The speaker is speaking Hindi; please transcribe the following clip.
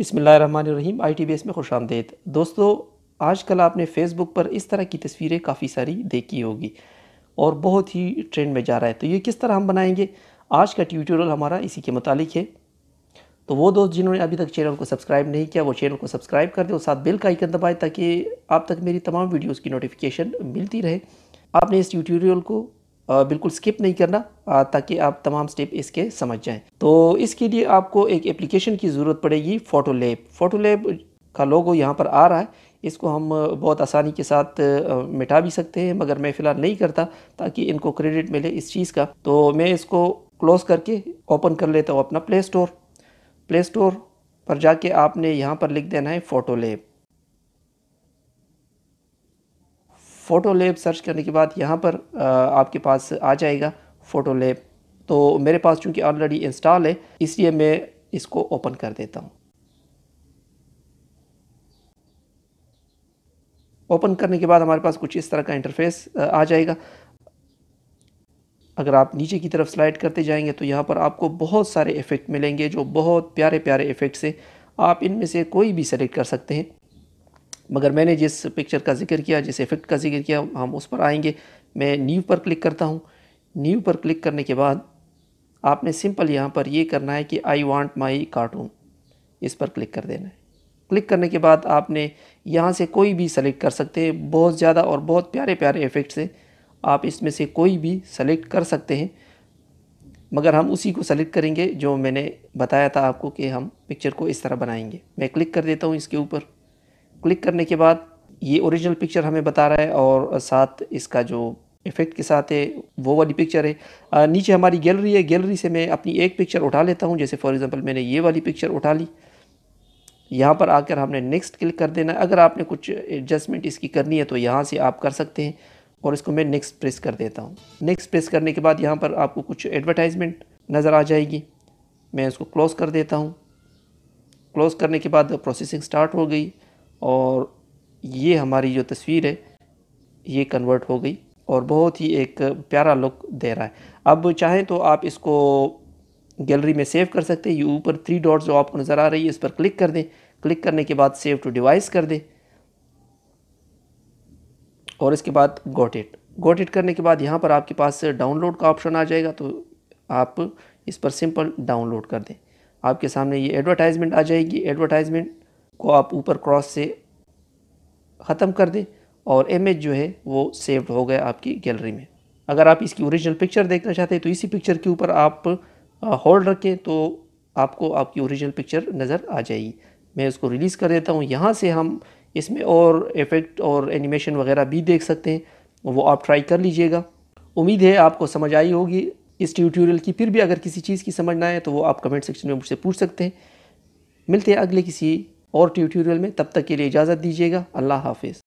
बसमीम आई टी बेस में खुश आमदेद दोस्तों आजकल आपने फ़ेसबुक पर इस तरह की तस्वीरें काफ़ी सारी देखी होगी और बहुत ही ट्रेंड में जा रहा है तो ये किस तरह हम बनाएंगे आज का ट्यूटोरियल हमारा इसी के मुतालिक है तो वो दोस्त जिन्होंने अभी तक चैनल को सब्सक्राइब नहीं किया वो चैनल को सब्सक्राइब कर दें और साथ बेल का आइकन दबाए ताकि आप तक मेरी तमाम वीडियोज़ की नोटिफिकेशन मिलती रहे आपने इस ट्यूटोरियल को बिल्कुल स्किप नहीं करना ताकि आप तमाम स्टेप इसके समझ जाएं तो इसके लिए आपको एक एप्लीकेशन की ज़रूरत पड़ेगी फ़ोटो लेब फ़ोटो लेब का लोगो यहाँ पर आ रहा है इसको हम बहुत आसानी के साथ मिटा भी सकते हैं मगर मैं फ़िलहाल नहीं करता ताकि इनको क्रेडिट मिले इस चीज़ का तो मैं इसको क्लोज़ करके ओपन कर लेता हूँ अपना प्ले स्टोर प्ले स्टोर पर जाके आपने यहाँ पर लिख देना है photo lab photo lab search करने के बाद यहाँ पर आपके पास आ जाएगा फ़ोटो लेब तो मेरे पास चूँकि ऑलरेडी इंस्टॉल है इसलिए मैं इसको ओपन कर देता हूँ ओपन करने के बाद हमारे पास कुछ इस तरह का इंटरफेस आ जाएगा अगर आप नीचे की तरफ स्लाइड करते जाएंगे तो यहाँ पर आपको बहुत सारे इफ़ेक्ट मिलेंगे जो बहुत प्यारे प्यारे इफ़ेक्ट्स हैं आप इनमें से कोई भी सेलेक्ट कर सकते हैं मगर मैंने जिस पिक्चर का जिक्र किया जिस इफ़ेक्ट का जिक्र किया हम उस पर आएंगे मैं न्यू पर क्लिक करता हूँ न्यू पर क्लिक करने के बाद आपने सिंपल यहाँ पर ये करना है कि आई वांट माई कार्टून इस पर क्लिक कर देना है क्लिक करने के बाद आपने यहाँ से कोई भी सेलेक्ट कर सकते हैं बहुत ज़्यादा और बहुत प्यारे प्यारे इफ़ेक्ट हैं आप इसमें से कोई भी सेलेक्ट कर सकते हैं मगर हम उसी को सेलेक्ट करेंगे जो मैंने बताया था आपको कि हम पिक्चर को इस तरह बनाएंगे मैं क्लिक कर देता हूँ इसके ऊपर क्लिक करने के बाद ये ओरिजिनल पिक्चर हमें बता रहा है और साथ इसका जो इफेक्ट के साथ है वो वाली पिक्चर है आ, नीचे हमारी गैलरी है गैलरी से मैं अपनी एक पिक्चर उठा लेता हूँ जैसे फॉर एग्ज़ाम्पल मैंने ये वाली पिक्चर उठा ली यहाँ पर आकर हमने नेक्स्ट क्लिक कर देना अगर आपने कुछ एडजस्टमेंट इसकी करनी है तो यहाँ से आप कर सकते हैं और इसको मैं नेक्स्ट प्रेस कर देता हूँ नेक्स्ट प्रेस करने के बाद यहाँ पर आपको कुछ एडवर्टाइजमेंट नज़र आ जाएगी मैं इसको क्लोज़ कर देता हूँ क्लोज़ करने के बाद प्रोसेसिंग स्टार्ट हो गई और ये हमारी जो तस्वीर है ये कन्वर्ट हो गई और बहुत ही एक प्यारा लुक दे रहा है अब चाहें तो आप इसको गैलरी में सेव कर सकते हैं ये ऊपर थ्री डॉट्स जो आपको नज़र आ रही है इस पर क्लिक कर दें क्लिक करने के बाद सेव टू डिवाइस कर दें और इसके बाद गोट इट गोट इट करने के बाद यहाँ पर आपके पास डाउनलोड का ऑप्शन आ जाएगा तो आप इस पर सिंपल डाउनलोड कर दें आपके सामने ये एडवर्टाइजमेंट आ जाएगी एडवर्टाइजमेंट को आप ऊपर क्रॉस से ख़त्म कर दें और इमेज जो है वो सेव्ड हो गया आपकी गैलरी में अगर आप इसकी ओरिजिनल पिक्चर देखना चाहते हैं तो इसी पिक्चर के ऊपर आप होल्ड रखें तो आपको आपकी ओरिजिनल पिक्चर नज़र आ जाएगी मैं उसको रिलीज़ कर देता हूँ यहाँ से हम इसमें और इफ़ेक्ट और एनिमेशन वगैरह भी देख सकते हैं वो आप ट्राई कर लीजिएगा उम्मीद है आपको समझ आई होगी इस ट्यूटोरियल की फिर भी अगर किसी चीज़ की समझ ना आए तो वो आप कमेंट सेक्शन में मुझसे पूछ सकते हैं मिलते हैं अगले किसी और ट्यूटोरियल में तब तक के लिए इजाज़त दीजिएगा अल्लाह हाफिज़